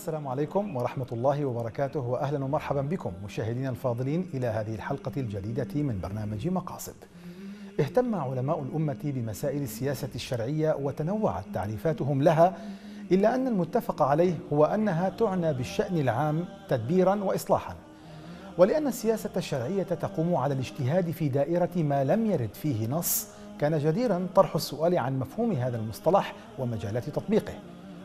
السلام عليكم ورحمة الله وبركاته وأهلا ومرحبا بكم مشاهدينا الفاضلين إلى هذه الحلقة الجديدة من برنامج مقاصد اهتم علماء الأمة بمسائل السياسة الشرعية وتنوعت تعريفاتهم لها إلا أن المتفق عليه هو أنها تعنى بالشأن العام تدبيرا وإصلاحا ولأن السياسة الشرعية تقوم على الاجتهاد في دائرة ما لم يرد فيه نص كان جديرا طرح السؤال عن مفهوم هذا المصطلح ومجالات تطبيقه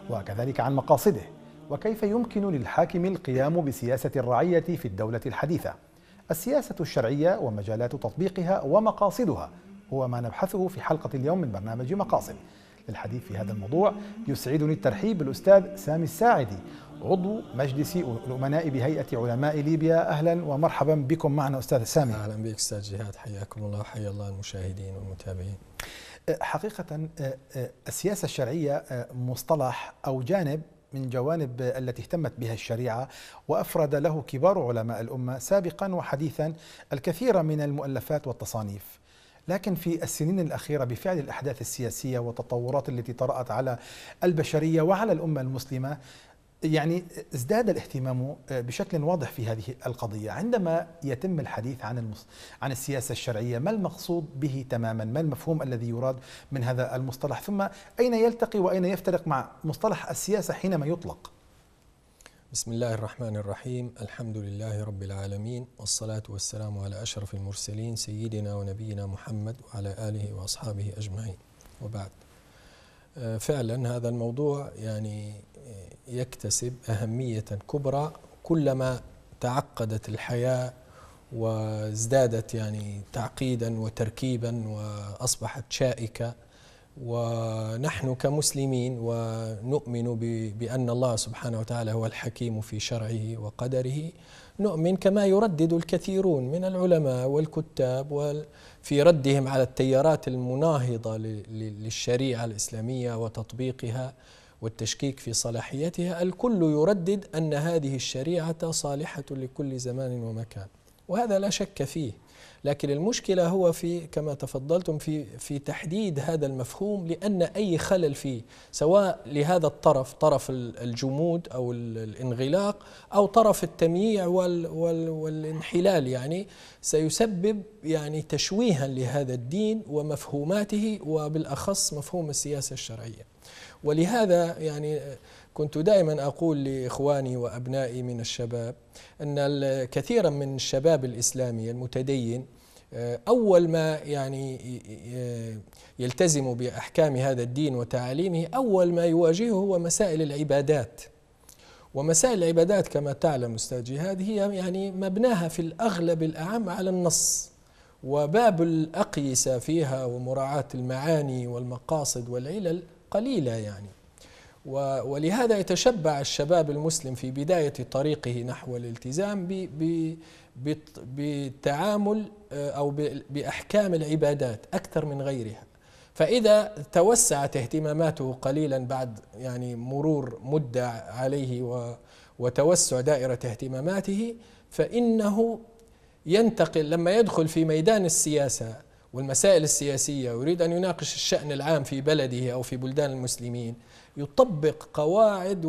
وكذلك عن مقاصده وكيف يمكن للحاكم القيام بسياسة الرعية في الدولة الحديثة السياسة الشرعية ومجالات تطبيقها ومقاصدها هو ما نبحثه في حلقة اليوم من برنامج مقاصد للحديث في هذا الموضوع يسعدني الترحيب بالأستاذ سامي الساعدي عضو مجلس الأمناء بهيئة علماء ليبيا أهلا ومرحبا بكم معنا أستاذ سامي أهلا بك أستاذ جهاد حياكم الله وحيا الله المشاهدين والمتابعين أه، حقيقة أه، أه، السياسة الشرعية مصطلح أو جانب من جوانب التي اهتمت بها الشريعه وافرد له كبار علماء الامه سابقا وحديثا الكثير من المؤلفات والتصانيف لكن في السنين الأخيرة بفعل الأحداث السياسية والتطورات التي طرأت على البشرية وعلى الأمة المسلمة يعني ازداد الاهتمام آه، بشكل واضح في هذه القضية عندما يتم الحديث عن المص... عن السياسة الشرعية ما المقصود به تماما ما المفهوم الذي يراد من هذا المصطلح ثم أين يلتقي وأين يفترق مع مصطلح السياسة حينما يطلق بسم الله الرحمن الرحيم الحمد لله رب العالمين والصلاة والسلام على أشرف المرسلين سيدنا ونبينا محمد وعلى آله وأصحابه أجمعين وبعد فعلا هذا الموضوع يعني يكتسب أهمية كبرى كلما تعقدت الحياة وازدادت يعني تعقيدا وتركيبا وأصبحت شائكة ونحن كمسلمين ونؤمن بأن الله سبحانه وتعالى هو الحكيم في شرعه وقدره نؤمن كما يردد الكثيرون من العلماء والكتاب وال في ردهم على التيارات المناهضة للشريعة الإسلامية وتطبيقها والتشكيك في صلاحيتها الكل يردد أن هذه الشريعة صالحة لكل زمان ومكان وهذا لا شك فيه لكن المشكلة هو في كما تفضلتم في في تحديد هذا المفهوم لأن أي خلل فيه سواء لهذا الطرف طرف الجمود أو الانغلاق أو طرف التمييع وال وال والانحلال يعني سيسبب يعني تشويها لهذا الدين ومفهوماته وبالأخص مفهوم السياسة الشرعية ولهذا يعني كنت دائما أقول لإخواني وأبنائي من الشباب أن كثيرا من الشباب الإسلامي المتدين آه، أول ما يعني يلتزم بأحكام هذا الدين وتعاليمه أول ما يواجهه هو مسائل العبادات ومسائل العبادات كما تعلم أستاذ جهاد هي يعني مبناها في الأغلب الأعم على النص وباب الأقيسة فيها ومراعاة المعاني والمقاصد والعلل قليلة يعني ولهذا يتشبع الشباب المسلم في بداية طريقه نحو الالتزام بتعامل آه، أو بأحكام العبادات أكثر من غيرها فإذا توسعت اهتماماته قليلا بعد يعني مرور مدة عليه وتوسع دائرة اهتماماته فإنه ينتقل لما يدخل في ميدان السياسة والمسائل السياسية ويريد أن يناقش الشأن العام في بلده أو في بلدان المسلمين يطبق قواعد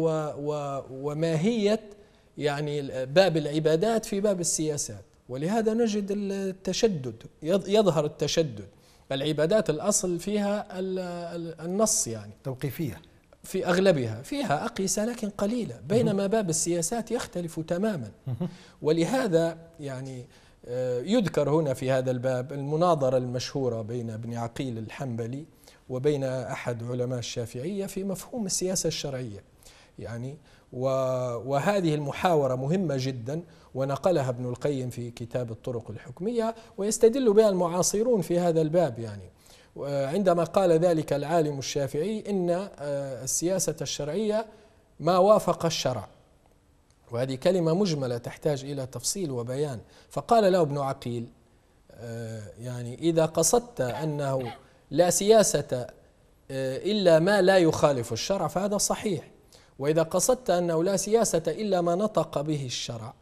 وماهية يعني باب العبادات في باب السياسات ولهذا نجد التشدد يظهر التشدد العبادات الأصل فيها النص يعني توقيفية في أغلبها فيها أقيسة لكن قليلة بينما باب السياسات يختلف تماما ولهذا يعني آه، يذكر هنا في هذا الباب المناظرة المشهورة بين ابن عقيل الحنبلي وبين أحد علماء الشافعية في مفهوم السياسة الشرعية يعني وهذه المحاورة مهمة جدا ونقلها ابن القيم في كتاب الطرق الحكمية ويستدل بها المعاصرون في هذا الباب يعني عندما قال ذلك العالم الشافعي إن آه، السياسة الشرعية ما وافق الشرع وهذه كلمة مجملة تحتاج إلى تفصيل وبيان فقال له ابن عقيل آه، يعني إذا قصدت أنه لا سياسة آه، إلا ما لا يخالف الشرع فهذا صحيح وإذا قصدت أنه لا سياسة إلا ما نطق به الشرع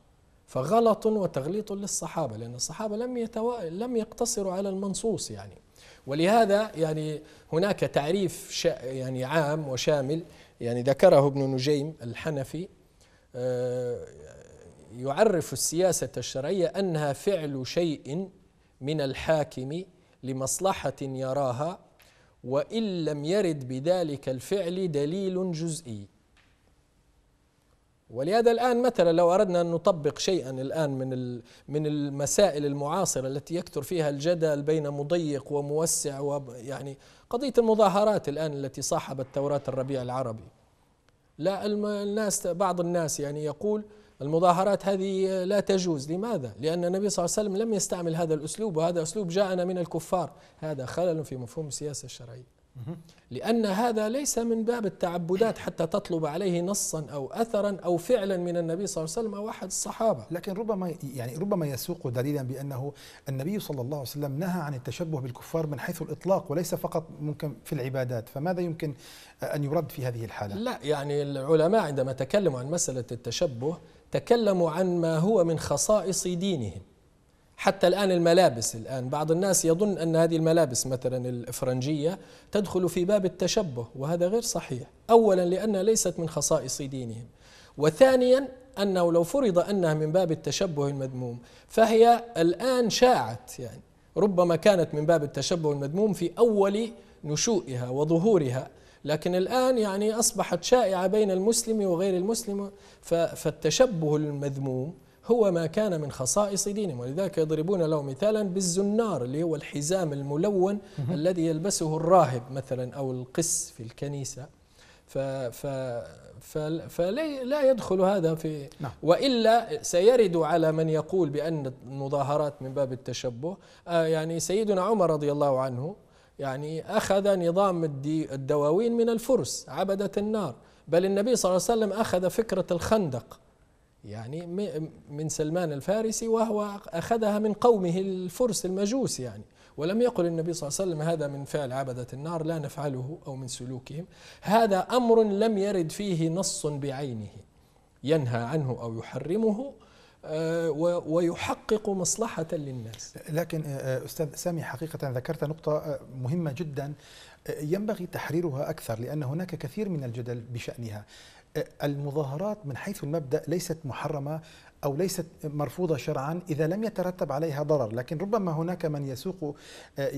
فغلط وتغليط للصحابة لأن الصحابة لم, يتو... لم يقتصروا على المنصوص يعني ولهذا يعني هناك تعريف ش... يعني عام وشامل يعني ذكره ابن نجيم الحنفي آه، يعرف السياسة الشرعية أنها فعل شيء من الحاكم لمصلحة يراها وإن لم يرد بذلك الفعل دليل جزئي ولهذا الآن مثلا لو أردنا أن نطبق شيئا الآن من من المسائل المعاصرة التي يكثر فيها الجدل بين مضيق وموسع ويعني قضية المظاهرات الآن التي صاحبت توراة الربيع العربي لا الناس بعض الناس يعني يقول المظاهرات هذه لا تجوز لماذا؟ لأن النبي صلى الله عليه وسلم لم يستعمل هذا الأسلوب وهذا أسلوب جاءنا من الكفار هذا خلل في مفهوم السياسة الشرعية لأن هذا ليس من باب التعبدات حتى تطلب عليه نصا أو أثرا أو فعلا من النبي صلى الله عليه وسلم أو أحد الصحابة لكن ربما يعني ربما يسوق دليلا بأنه النبي صلى الله عليه وسلم نهى عن التشبه بالكفار من حيث الإطلاق وليس فقط ممكن في العبادات فماذا يمكن أن يرد في هذه الحالة؟ لا يعني العلماء عندما تكلموا عن مسألة التشبه تكلموا عن ما هو من خصائص دينهم حتى الآن الملابس الآن بعض الناس يظن أن هذه الملابس مثلا الإفرنجية تدخل في باب التشبه وهذا غير صحيح أولا لأنها ليست من خصائص دينهم وثانيا أنه لو فرض أنها من باب التشبه المذموم فهي الآن شاعت يعني ربما كانت من باب التشبه المذموم في أول نشوئها وظهورها لكن الآن يعني أصبحت شائعة بين المسلم وغير المسلم فالتشبه المذموم هو ما كان من خصائص دينهم ولذلك يضربون له مثالا بالزنار اللي هو الحزام الملون الذي يلبسه الراهب مثلا أو القس في الكنيسة ف ف فلا يدخل هذا في نعم. والا سيرد على من يقول بان المظاهرات من باب التشبه آه، يعني سيدنا عمر رضي الله عنه يعني اخذ نظام الدواوين من الفرس عبده النار بل النبي صلى الله عليه وسلم اخذ فكره الخندق يعني من سلمان الفارسي وهو أخذها من قومه الفرس المجوس يعني ولم يقل النبي صلى الله عليه وسلم هذا من فعل عبدة النار لا نفعله أو من سلوكهم هذا أمر لم يرد فيه نص بعينه ينهى عنه أو يحرمه آه، ويحقق مصلحة للناس لكن آه، أستاذ سامي حقيقة ذكرت نقطة آه، مهمة جدا ينبغي تحريرها أكثر لأن هناك كثير من الجدل بشأنها المظاهرات من حيث المبدا ليست محرمه او ليست مرفوضه شرعا اذا لم يترتب عليها ضرر، لكن ربما هناك من يسوق آه،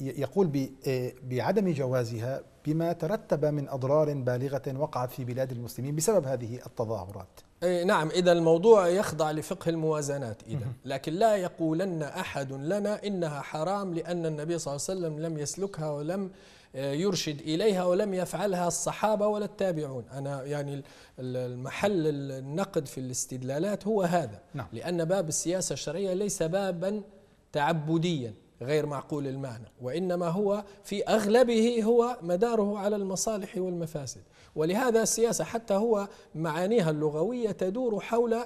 يقول آه، بعدم جوازها بما ترتب من اضرار بالغه وقعت في بلاد المسلمين بسبب هذه التظاهرات. أي نعم إذا الموضوع يخضع لفقه الموازنات إذا لكن لا يقولن أحد لنا إنها حرام لأن النبي صلى الله عليه وسلم لم يسلكها ولم إيه، يرشد إليها ولم يفعلها الصحابة ولا التابعون أنا يعني المحل النقد في الاستدلالات هو هذا نعم. لأن باب السياسة الشرعية ليس بابا تعبديا غير معقول المعنى وإنما هو في أغلبه هو مداره على المصالح والمفاسد ولهذا السياسة حتى هو معانيها اللغوية تدور حول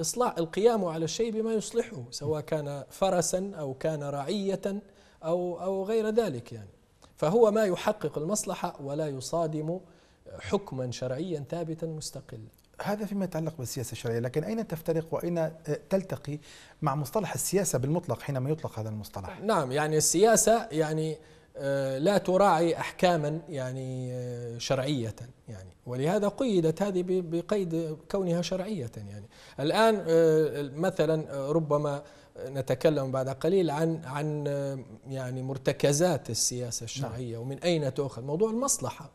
إصلاح القيام على الشيء بما يصلحه سواء كان فرسا أو كان رعية أو, أو غير ذلك يعني فهو ما يحقق المصلحة ولا يصادم حكما شرعيا ثابتا مستقلا هذا فيما يتعلق بالسياسة الشرعية لكن أين تفترق وأين آه، تلتقي مع مصطلح السياسة بالمطلق حينما يطلق هذا المصطلح نعم يعني السياسة يعني آه، لا تراعي أحكاما يعني آه، شرعية يعني ولهذا قيدت هذه بقيد كونها شرعية يعني الآن مثلا ربما نتكلم بعد قليل عن عن يعني مرتكزات السياسة الشرعية نعم. ومن أين تؤخذ موضوع المصلحة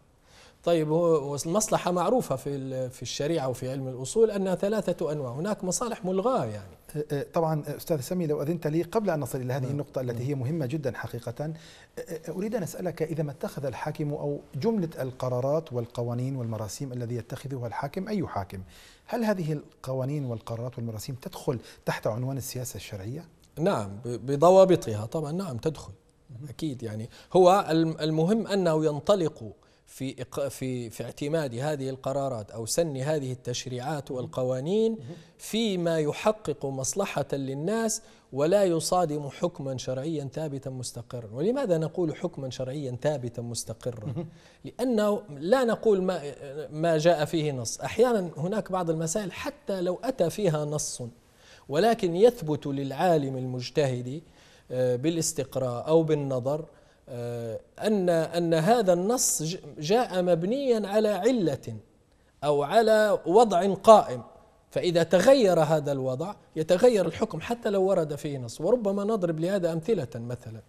طيب هو المصلحة معروفة في في الشريعة وفي علم الأصول أنها ثلاثة أنواع، هناك مصالح ملغاة يعني. أه، أه، طبعا أه، أستاذ سمي لو أذنت لي قبل أن نصل إلى هذه نعم. النقطة التي نعم. هي مهمة جدا حقيقة، أريد أن أسألك إذا ما اتخذ الحاكم أو جملة القرارات والقوانين والمراسيم الذي يتخذها الحاكم أي حاكم، هل هذه القوانين والقرارات والمراسيم تدخل تحت عنوان السياسة الشرعية؟ نعم بضوابطها طبعا نعم تدخل. أكيد يعني هو المهم أنه ينطلق في في في اعتماد هذه القرارات او سن هذه التشريعات والقوانين فيما يحقق مصلحه للناس ولا يصادم حكما شرعيا ثابتا مستقرا، ولماذا نقول حكما شرعيا ثابتا مستقرا؟ لانه لا نقول ما ما جاء فيه نص، احيانا هناك بعض المسائل حتى لو اتى فيها نص ولكن يثبت للعالم المجتهد آه، بالاستقراء او بالنظر آه، أن أن هذا النص جاء مبنيا على علة أو على وضع قائم فإذا تغير هذا الوضع يتغير الحكم حتى لو ورد فيه نص وربما نضرب لهذا أمثلة مثلا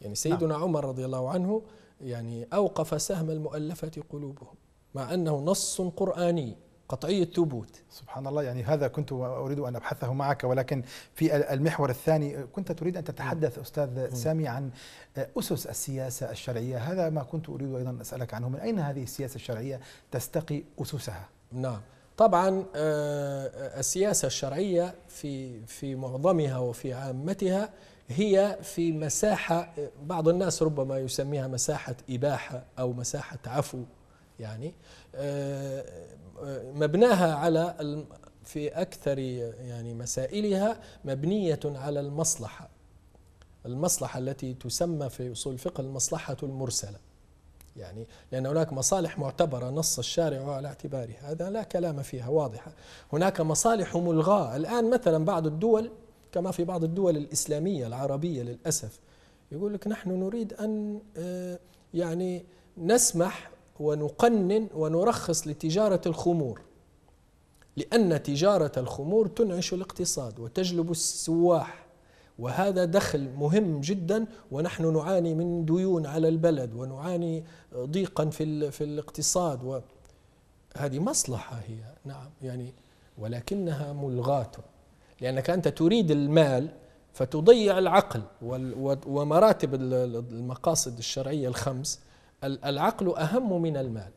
يعني سيدنا نعم. عمر رضي الله عنه يعني أوقف سهم المؤلفة قلوبهم مع أنه نص قرآني قطعية ثبوت سبحان الله يعني هذا كنت أريد أن أبحثه معك ولكن في المحور الثاني كنت تريد أن تتحدث أستاذ سامي عن أسس السياسة الشرعية هذا ما كنت أريد أيضا أن أسألك عنه من أين هذه السياسة الشرعية تستقي أسسها نعم طبعا آه، آه، السياسة الشرعية في في معظمها وفي عامتها هي في مساحة بعض الناس ربما يسميها مساحة إباحة أو مساحة عفو يعني آه، مبناها على في أكثر يعني مسائلها مبنية على المصلحة المصلحة التي تسمى في أصول الفقه المصلحة المرسلة يعني لأن هناك مصالح معتبرة نص الشارع على اعتبارها هذا لا كلام فيها واضحة هناك مصالح ملغاة الآن مثلا بعض الدول كما في بعض الدول الإسلامية العربية للأسف يقول لك نحن نريد أن آه، يعني نسمح ونقنن ونرخص لتجارة الخمور لأن تجارة الخمور تنعش الاقتصاد وتجلب السواح وهذا دخل مهم جدا ونحن نعاني من ديون على البلد ونعاني ضيقا في في الاقتصاد و هذه مصلحة هي نعم يعني ولكنها ملغاة لأنك أنت تريد المال فتضيع العقل ومراتب المقاصد الشرعية الخمس العقل أهم من المال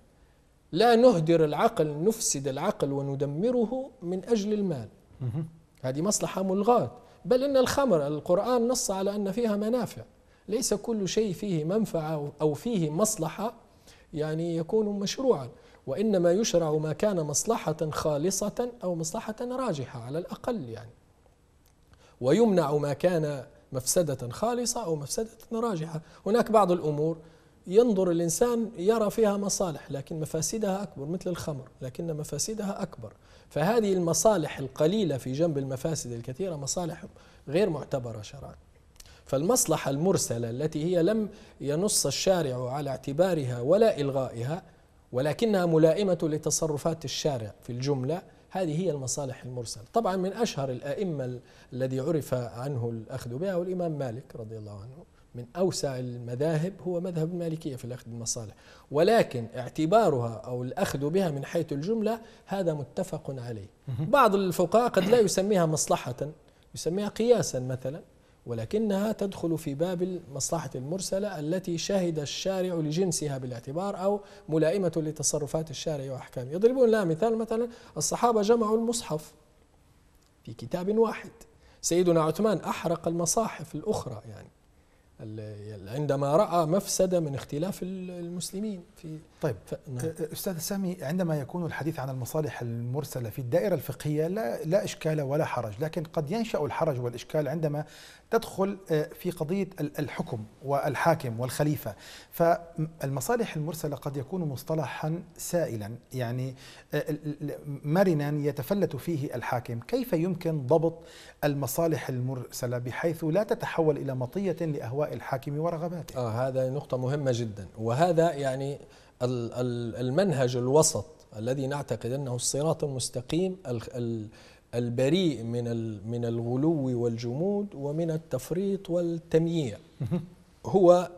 لا نهدر العقل نفسد العقل وندمره من أجل المال هذه مصلحة ملغاة بل إن الخمر القرآن نص على أن فيها منافع ليس كل شيء فيه منفعة أو فيه مصلحة يعني يكون مشروعا وإنما يشرع ما كان مصلحة خالصة أو مصلحة راجحة على الأقل يعني ويمنع ما كان مفسدة خالصة أو مفسدة راجحة هناك بعض الأمور ينظر الإنسان يرى فيها مصالح لكن مفاسدها أكبر مثل الخمر لكن مفاسدها أكبر فهذه المصالح القليلة في جنب المفاسد الكثيرة مصالح غير معتبرة شرعا فالمصلحة المرسلة التي هي لم ينص الشارع على اعتبارها ولا إلغائها ولكنها ملائمة لتصرفات الشارع في الجملة هذه هي المصالح المرسلة طبعا من أشهر الأئمة الذي عرف عنه الأخذ بها هو الإمام مالك رضي الله عنه من أوسع المذاهب هو مذهب المالكية في الأخذ بالمصالح ولكن اعتبارها أو الأخذ بها من حيث الجملة هذا متفق عليه بعض الفقهاء قد لا يسميها مصلحة يسميها قياسا مثلا ولكنها تدخل في باب المصلحة المرسلة التي شهد الشارع لجنسها بالاعتبار أو ملائمة لتصرفات الشارع وأحكامه يضربون لها مثال مثلا الصحابة جمعوا المصحف في كتاب واحد سيدنا عثمان أحرق المصاحف الأخرى يعني عندما رأى مفسدة من اختلاف المسلمين في طيب نعم. استاذ سامي عندما يكون الحديث عن المصالح المرسله في الدائره الفقهيه لا لا اشكال ولا حرج، لكن قد ينشا الحرج والاشكال عندما تدخل في قضيه الحكم والحاكم والخليفه، فالمصالح المرسله قد يكون مصطلحا سائلا، يعني مرنا يتفلت فيه الحاكم، كيف يمكن ضبط المصالح المرسله بحيث لا تتحول الى مطيه لاهواء الحاكم ورغباته؟ آه هذا نقطه مهمه جدا، وهذا يعني المنهج الوسط الذي نعتقد انه الصراط المستقيم البريء من من الغلو والجمود ومن التفريط والتمييع هو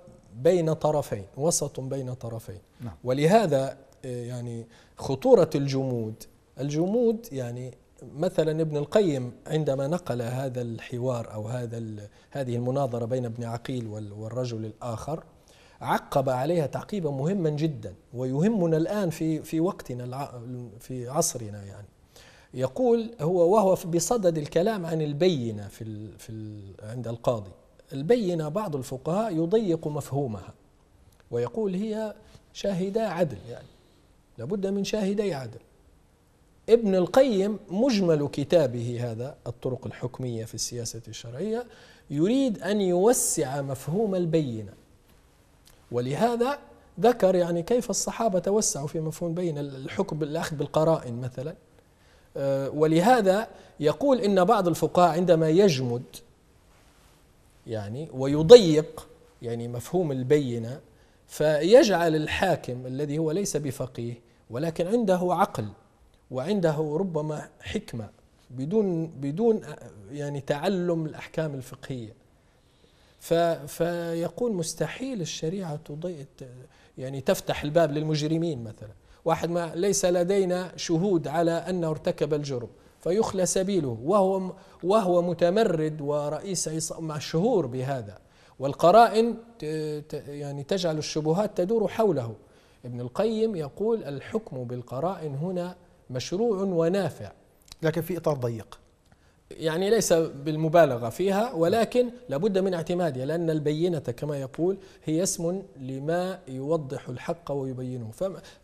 بين طرفين وسط بين طرفين نعم. ولهذا آه، يعني خطورة الجمود الجمود يعني مثلا ابن القيم عندما نقل هذا الحوار أو هذا هذه المناظرة بين ابن عقيل والرجل الآخر عقب عليها تعقيبا مهما جدا ويهمنا الآن في في وقتنا في عصرنا يعني يقول هو وهو بصدد الكلام عن البينة في الـ في الـ عند القاضي البينة بعض الفقهاء يضيق مفهومها ويقول هي شاهدا عدل يعني لابد من شاهدي عدل ابن القيم مجمل كتابه هذا الطرق الحكمية في السياسة الشرعية يريد أن يوسع مفهوم البينة ولهذا ذكر يعني كيف الصحابة توسعوا في مفهوم بين الحكم بالأخذ بالقرائن مثلا آه، ولهذا يقول إن بعض الفقهاء عندما يجمد يعني ويضيق يعني مفهوم البينة فيجعل الحاكم الذي هو ليس بفقيه ولكن عنده عقل وعنده ربما حكمة بدون بدون يعني تعلم الأحكام الفقهية فيقول مستحيل الشريعة تضيء يعني تفتح الباب للمجرمين مثلا واحد ما ليس لدينا شهود على أنه ارتكب الجرم فيخلى سبيله وهو وهو متمرد ورئيس مشهور بهذا والقرائن يعني تجعل الشبهات تدور حوله ابن القيم يقول الحكم بالقرائن هنا مشروع ونافع لكن في اطار ضيق يعني ليس بالمبالغة فيها ولكن لابد من اعتمادها لأن البينة كما يقول هي اسم لما يوضح الحق ويبينه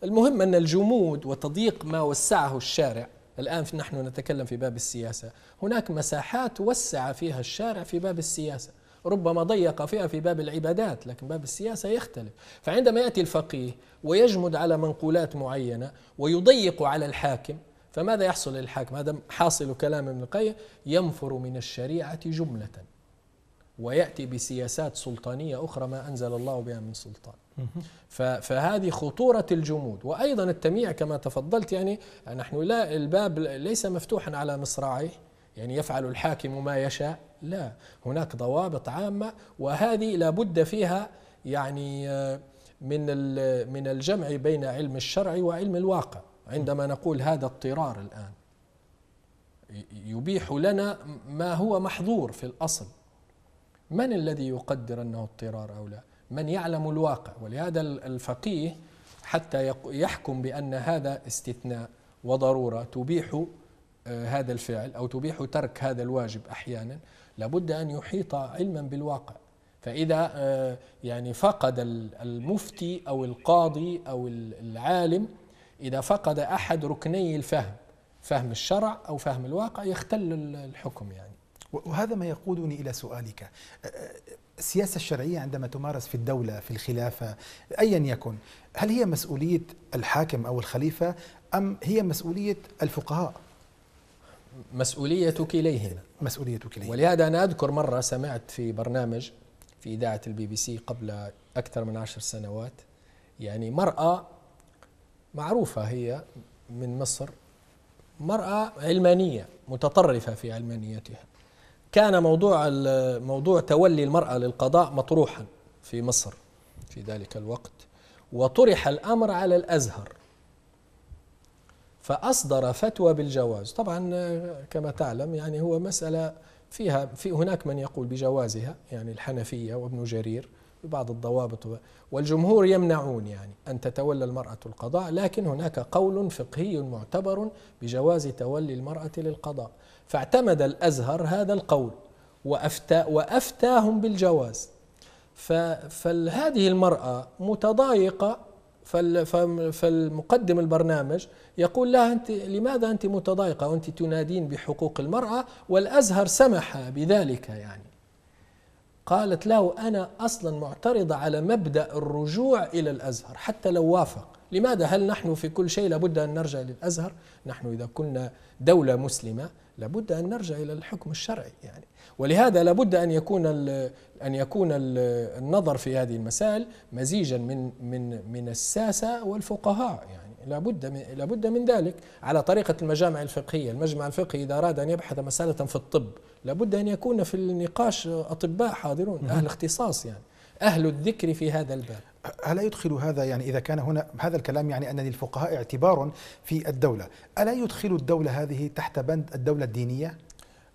فالمهم أن الجمود وتضييق ما وسعه الشارع الآن نحن نتكلم في باب السياسة هناك مساحات وسع فيها الشارع في باب السياسة ربما ضيق فيها في باب العبادات لكن باب السياسة يختلف فعندما يأتي الفقيه ويجمد على منقولات معينة ويضيق على الحاكم فماذا يحصل للحاكم هذا حاصل كلام ابن القيم ينفر من الشريعة جملة ويأتي بسياسات سلطانية أخرى ما أنزل الله بها من سلطان فهذه خطورة الجمود وأيضا التمييع كما تفضلت يعني نحن لا الباب ليس مفتوحا على مصراعيه يعني يفعل الحاكم ما يشاء لا هناك ضوابط عامة وهذه لابد فيها يعني آه، من من الجمع بين علم الشرع وعلم الواقع عندما نقول هذا اضطرار الآن يبيح لنا ما هو محظور في الأصل من الذي يقدر أنه اضطرار أو لا من يعلم الواقع ولهذا الفقيه حتى يحكم بأن هذا استثناء وضرورة تبيح آه، هذا الفعل أو تبيح ترك هذا الواجب أحيانا لابد أن يحيط علما بالواقع فإذا آه، يعني فقد المفتي أو القاضي أو العالم إذا فقد أحد ركني الفهم فهم الشرع أو فهم الواقع يختل الحكم يعني وهذا ما يقودني إلى سؤالك السياسة الشرعية عندما تمارس في الدولة في الخلافة أيا يكن هل هي مسؤولية الحاكم أو الخليفة أم هي مسؤولية الفقهاء مسؤولية كليهما مسؤولية كليهما ولهذا أنا أذكر مرة سمعت في برنامج في إذاعة البي بي سي قبل أكثر من عشر سنوات يعني مرأة معروفة هي من مصر مرأة علمانية متطرفة في علمانيتها كان موضوع موضوع تولي المرأة للقضاء مطروحا في مصر في ذلك الوقت وطرح الأمر على الأزهر فأصدر فتوى بالجواز طبعا كما تعلم يعني هو مسألة فيها في هناك من يقول بجوازها يعني الحنفية وابن جرير ببعض الضوابط والجمهور يمنعون يعني أن تتولى المرأة القضاء لكن هناك قول فقهي معتبر بجواز تولي المرأة للقضاء فاعتمد الأزهر هذا القول وأفتى وأفتاهم بالجواز فهذه المرأة متضايقة فالمقدم البرنامج يقول لها أنت لماذا أنت متضايقة وأنت تنادين بحقوق المرأة والأزهر سمح بذلك يعني قالت له أنا أصلا معترضة على مبدأ الرجوع إلى الأزهر حتى لو وافق لماذا هل نحن في كل شيء لابد أن نرجع للأزهر نحن إذا كنا دولة مسلمة لابد أن نرجع إلى الحكم الشرعي يعني ولهذا لابد أن يكون أن يكون النظر في هذه المسائل مزيجا من من من الساسة والفقهاء يعني لابد من لابد من ذلك على طريقة المجامع الفقهية، المجمع الفقهي إذا أراد أن يبحث مسألة في الطب لابد أن يكون في النقاش أطباء حاضرون أهل اختصاص يعني أهل الذكر في هذا الباب ألا يدخل هذا يعني إذا كان هنا هذا الكلام يعني أن للفقهاء اعتبار في الدولة ألا يدخل الدولة هذه تحت بند الدولة الدينية؟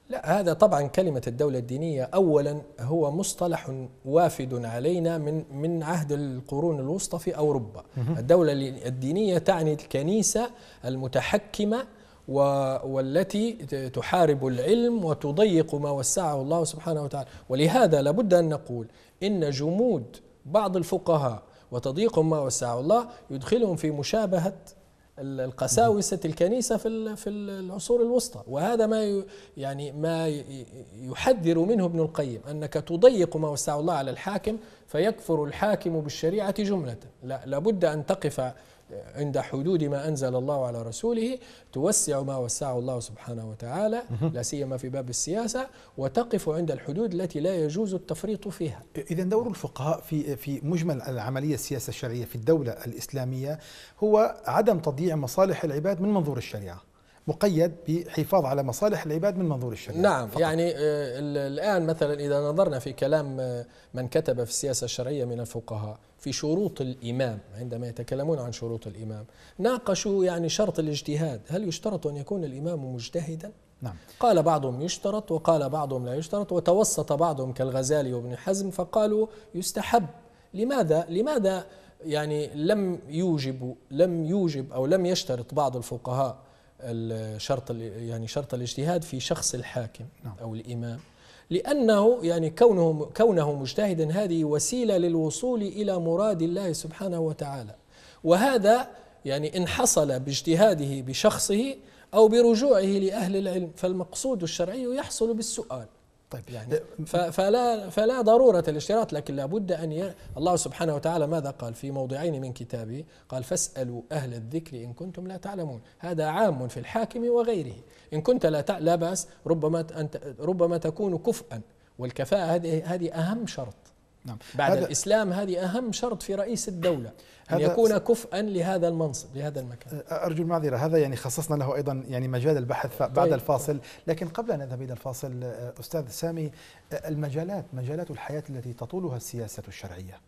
لا هذا طبعا كلمة الدولة الدينية أولا هو مصطلح وافد علينا من من عهد القرون الوسطى في أوروبا الدولة الدينية تعني الكنيسة المتحكمة والتي تحارب العلم وتضيق ما وسعه الله سبحانه وتعالى ولهذا لابد أن نقول إن جمود بعض الفقهاء وتضييق ما وسعه الله يدخلهم في مشابهة القساوسة الكنيسة في في العصور الوسطى وهذا ما يعني ما يحذر منه ابن القيم أنك تضيق ما وسعه الله على الحاكم فيكفر الحاكم بالشريعة جملة لا لابد أن تقف عند حدود ما أنزل الله على رسوله توسع ما وسعه الله سبحانه وتعالى لا سيما في باب السياسة وتقف عند الحدود التي لا يجوز التفريط فيها إذا دور الفقهاء في في مجمل العملية السياسة الشرعية في الدولة الإسلامية هو عدم تضييع مصالح العباد من منظور الشريعة مقيد بحفاظ على مصالح العباد من منظور الشريعه نعم فقط. يعني آه، الان مثلا اذا نظرنا في كلام آه، من كتب في السياسه الشرعيه من الفقهاء في شروط الامام عندما يتكلمون عن شروط الامام ناقشوا يعني شرط الاجتهاد هل يشترط ان يكون الامام مجتهدا نعم. قال بعضهم يشترط وقال بعضهم لا يشترط وتوسط بعضهم كالغزالي وابن حزم فقالوا يستحب لماذا لماذا يعني لم يوجب لم يوجب او لم يشترط بعض الفقهاء الشرط يعني شرط الاجتهاد في شخص الحاكم نعم. أو الإمام لأنه يعني كونه كونه مجتهدا هذه وسيلة للوصول إلى مراد الله سبحانه وتعالى وهذا يعني إن حصل باجتهاده بشخصه أو برجوعه لأهل العلم فالمقصود الشرعي يحصل بالسؤال طيب يعني فلا فلا ضروره الاشتراط لكن لابد ان ي... الله سبحانه وتعالى ماذا قال في موضعين من كتابه قال فاسالوا اهل الذكر ان كنتم لا تعلمون هذا عام في الحاكم وغيره ان كنت لا ت... لا باس ربما أنت ربما تكون كفءا والكفاءه هذه هذه اهم شرط نعم بعد الإسلام هذه أهم شرط في رئيس الدولة أن يكون كفءا لهذا المنصب لهذا المكان أرجو المعذرة هذا يعني خصصنا له أيضا يعني مجال البحث بعد طيب. الفاصل لكن قبل أن نذهب إلى الفاصل أستاذ سامي المجالات مجالات الحياة التي تطولها السياسة الشرعية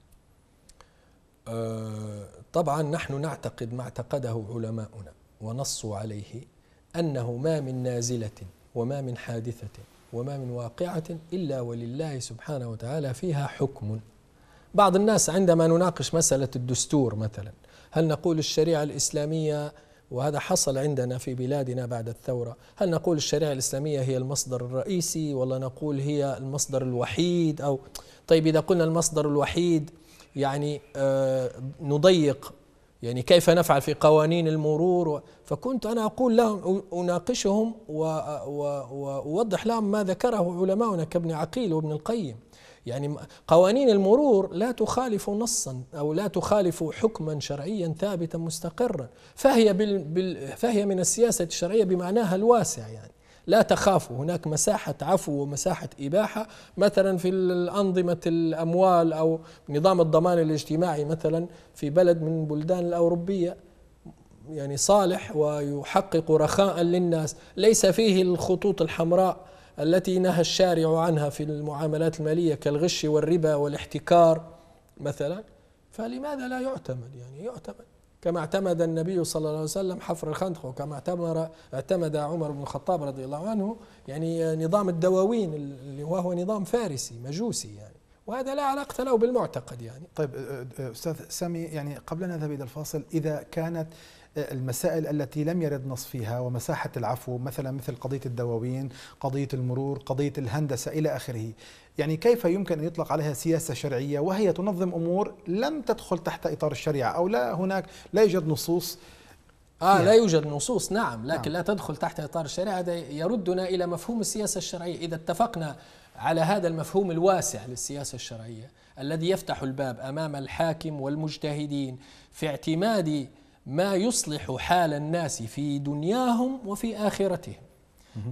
أه، طبعا نحن نعتقد ما اعتقده علماؤنا ونصوا عليه أنه ما من نازلة وما من حادثة وما من واقعة إلا ولله سبحانه وتعالى فيها حكم بعض الناس عندما نناقش مسألة الدستور مثلا هل نقول الشريعة الإسلامية وهذا حصل عندنا في بلادنا بعد الثورة هل نقول الشريعة الإسلامية هي المصدر الرئيسي ولا نقول هي المصدر الوحيد أو طيب إذا قلنا المصدر الوحيد يعني آه، نضيق يعني كيف نفعل في قوانين المرور فكنت أنا أقول لهم أناقشهم وأوضح لهم ما ذكره علماؤنا كابن عقيل وابن القيم يعني قوانين المرور لا تخالف نصا أو لا تخالف حكما شرعيا ثابتا مستقرا فهي, بال بال فهي من السياسة الشرعية بمعناها الواسع يعني لا تخافوا هناك مساحة عفو ومساحة إباحة مثلا في أنظمة الأموال أو نظام الضمان الاجتماعي مثلا في بلد من بلدان الأوروبية يعني صالح ويحقق رخاء للناس ليس فيه الخطوط الحمراء التي نهى الشارع عنها في المعاملات المالية كالغش والربا والاحتكار مثلا فلماذا لا يعتمد يعني يعتمد كما اعتمد النبي صلى الله عليه وسلم حفر الخندق وكما اعتمر اعتمد عمر بن الخطاب رضي الله عنه يعني نظام الدواوين اللي وهو نظام فارسي مجوسي يعني وهذا لا علاقة له بالمعتقد يعني طيب أستاذ سامي يعني قبل أن نذهب إلى الفاصل إذا كانت المسائل التي لم يرد نص فيها ومساحة العفو مثلا مثل قضية الدواوين قضية المرور قضية الهندسة إلى آخره يعني كيف يمكن أن يطلق عليها سياسة شرعية وهي تنظم أمور لم تدخل تحت إطار الشريعة أو لا هناك لا يوجد نصوص آه لا يوجد نصوص نعم, نعم. لكن نعم. لا تدخل تحت إطار الشريعة هذا يردنا إلى مفهوم السياسة الشرعية إذا اتفقنا على هذا المفهوم الواسع للسياسة الشرعية الذي يفتح الباب أمام الحاكم والمجتهدين في اعتماد ما يصلح حال الناس في دنياهم وفي آخرتهم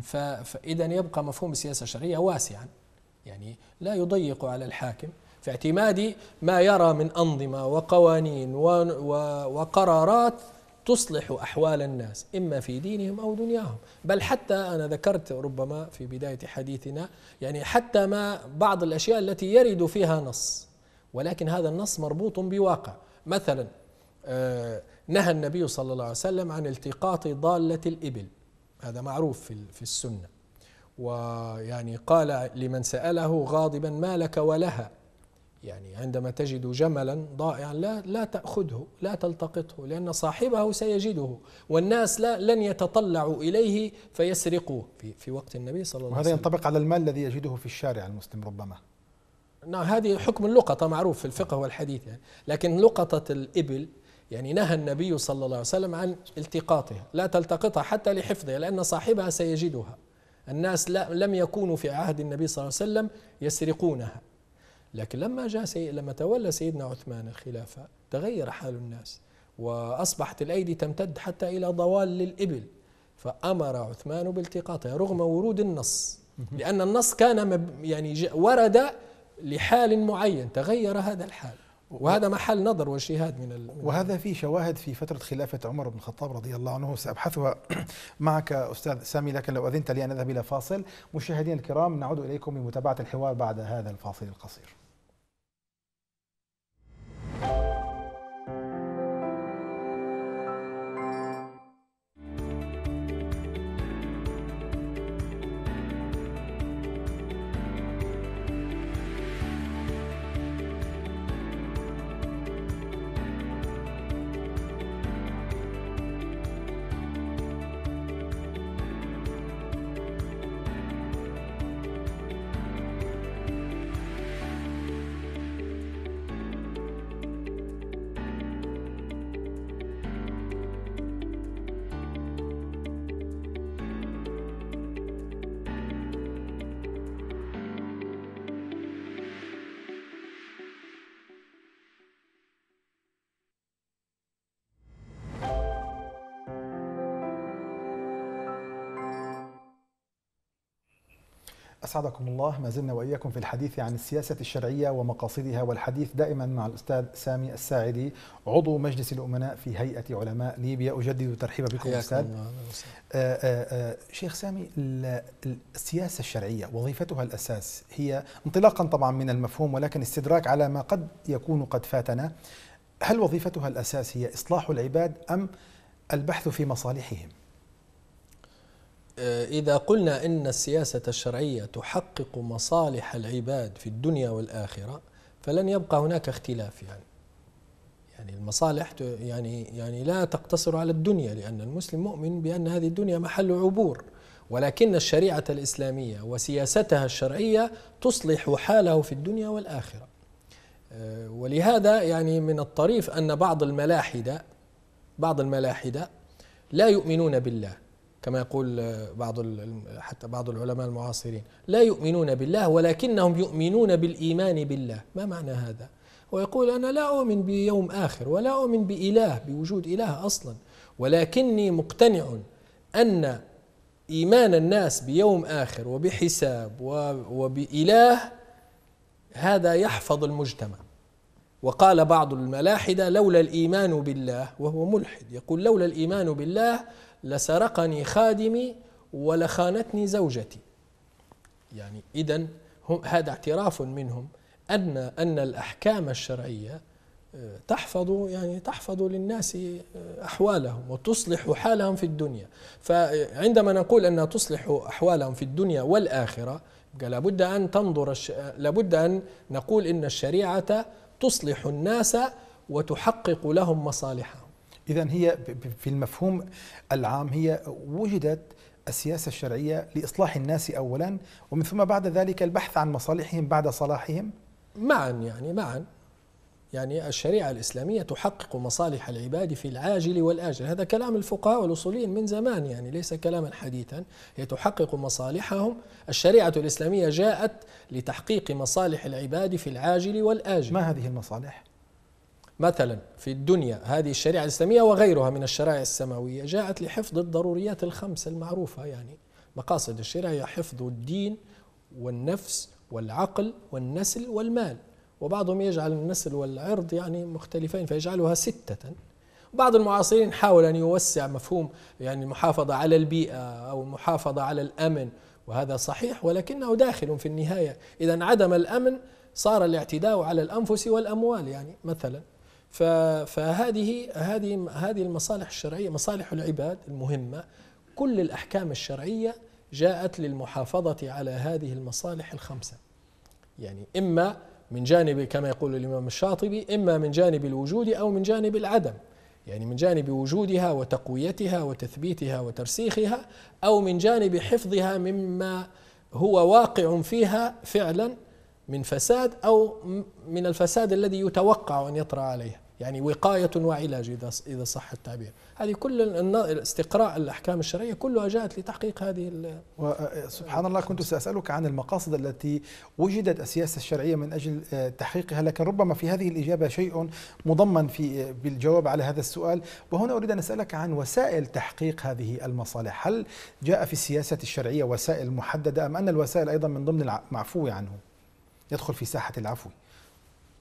فإذا يبقى مفهوم السياسة الشرعية واسعا يعني لا يضيق على الحاكم في اعتماد ما يرى من أنظمة وقوانين وقرارات تصلح أحوال الناس إما في دينهم أو دنياهم بل حتى أنا ذكرت ربما في بداية حديثنا يعني حتى ما بعض الأشياء التي يرد فيها نص ولكن هذا النص مربوط بواقع مثلا آه، نهى النبي صلى الله عليه وسلم عن التقاط ضالة الإبل هذا معروف في السنة ويعني قال لمن سأله غاضبا ما لك ولها يعني عندما تجد جملا ضائعا لا لا تأخذه لا تلتقطه لأن صاحبه سيجده والناس لا لن يتطلعوا إليه فيسرقوه في, في وقت النبي صلى الله عليه وسلم وهذا ينطبق على المال الذي يجده في الشارع المسلم ربما نعم هذه حكم اللقطة معروف في الفقه والحديث يعني لكن لقطة الإبل يعني نهى النبي صلى الله عليه وسلم عن التقاطها لا تلتقطها حتى لحفظها لأن صاحبها سيجدها الناس لم يكونوا في عهد النبي صلى الله عليه وسلم يسرقونها لكن لما جاء سي... لما تولى سيدنا عثمان الخلافة تغير حال الناس وأصبحت الأيدي تمتد حتى إلى ضوال للإبل فأمر عثمان بالتقاطها رغم ورود النص لأن النص كان مب... يعني ورد لحال معين تغير هذا الحال وهذا محل نظر وشهاد من, وهذا في شواهد في فترة خلافة عمر بن الخطاب رضي الله عنه سأبحثها معك أستاذ سامي لكن لو أذنت لي أن أذهب إلى فاصل مشاهدينا الكرام نعود إليكم لمتابعة الحوار بعد هذا الفاصل القصير أسعدكم الله ما زلنا وإياكم في الحديث عن السياسة الشرعية ومقاصدها والحديث دائما مع الأستاذ سامي الساعدي عضو مجلس الأمناء في هيئة علماء ليبيا أجدد ترحيبا بكم أستاذ آآ آآ آه، آه، آه، شيخ سامي السياسة الشرعية وظيفتها الأساس هي انطلاقا طبعا من المفهوم ولكن استدراك على ما قد يكون قد فاتنا هل وظيفتها الأساس هي إصلاح العباد أم البحث في مصالحهم؟ آه، إذا قلنا أن السياسة الشرعية تحقق مصالح العباد في الدنيا والآخرة فلن يبقى هناك اختلاف يعني يعني المصالح يعني يعني لا تقتصر على الدنيا لأن المسلم مؤمن بأن هذه الدنيا محل عبور ولكن الشريعة الإسلامية وسياستها الشرعية تصلح حاله في الدنيا والآخرة آه، ولهذا يعني من الطريف أن بعض الملاحدة بعض الملاحدة لا يؤمنون بالله كما يقول آه، بعض حتى بعض العلماء المعاصرين لا يؤمنون بالله ولكنهم يؤمنون بالإيمان بالله ما معنى هذا؟ ويقول أنا لا أؤمن بيوم آخر ولا أؤمن بإله بوجود إله أصلا ولكني مقتنع أن إيمان الناس بيوم آخر وبحساب وبإله هذا يحفظ المجتمع وقال بعض الملاحدة لولا الإيمان بالله وهو ملحد يقول لولا الإيمان بالله لسرقني خادمي ولخانتني زوجتي يعني إذا هذا اعتراف منهم أن أن الأحكام الشرعية آه، تحفظ يعني تحفظ للناس آه، احوالهم وتصلح حالهم في الدنيا فعندما نقول انها تصلح احوالهم في الدنيا والاخره لابد ان تنظر الش... لابد ان نقول ان الشريعه تصلح الناس وتحقق لهم مصالحهم إذا هي في المفهوم العام هي وجدت السياسة الشرعية لإصلاح الناس أولا ومن ثم بعد ذلك البحث عن مصالحهم بعد صلاحهم معا يعني معا يعني الشريعة الإسلامية تحقق مصالح العباد في العاجل والآجل هذا كلام الفقهاء والأصوليين من زمان يعني ليس كلاما حديثا هي تحقق مصالحهم الشريعة الإسلامية جاءت لتحقيق مصالح العباد في العاجل والآجل ما هذه المصالح؟ مثلا في الدنيا هذه الشريعة الإسلامية وغيرها من الشرائع السماوية جاءت لحفظ الضروريات الخمسة المعروفة يعني مقاصد الشريعة هي حفظ الدين والنفس والعقل والنسل والمال وبعضهم يجعل النسل والعرض يعني مختلفين فيجعلها ستة بعض المعاصرين حاول أن يوسع مفهوم يعني المحافظة على البيئة أو المحافظة على الأمن وهذا صحيح ولكنه داخل في النهاية إذا عدم الأمن صار الاعتداء على الأنفس والأموال يعني مثلا فهذه هذه هذه المصالح الشرعيه مصالح العباد المهمه كل الاحكام الشرعيه جاءت للمحافظه على هذه المصالح الخمسه يعني اما من جانب كما يقول الامام الشاطبي اما من جانب الوجود او من جانب العدم يعني من جانب وجودها وتقويتها وتثبيتها وترسيخها او من جانب حفظها مما هو واقع فيها فعلا من فساد او من الفساد الذي يتوقع ان يطرا عليها يعني وقاية وعلاج إذا إذا صح التعبير هذه كل استقراء الأحكام الشرعية كلها جاءت لتحقيق هذه سبحان الله كنت سأسألك عن المقاصد التي وجدت السياسة الشرعية من أجل آه، تحقيقها لكن ربما في هذه الإجابة شيء مضمن في آه، بالجواب على هذا السؤال وهنا أريد أن أسألك عن وسائل تحقيق هذه المصالح هل جاء في السياسة الشرعية وسائل محددة أم أن الوسائل أيضا من ضمن المعفو عنه يدخل في ساحة العفو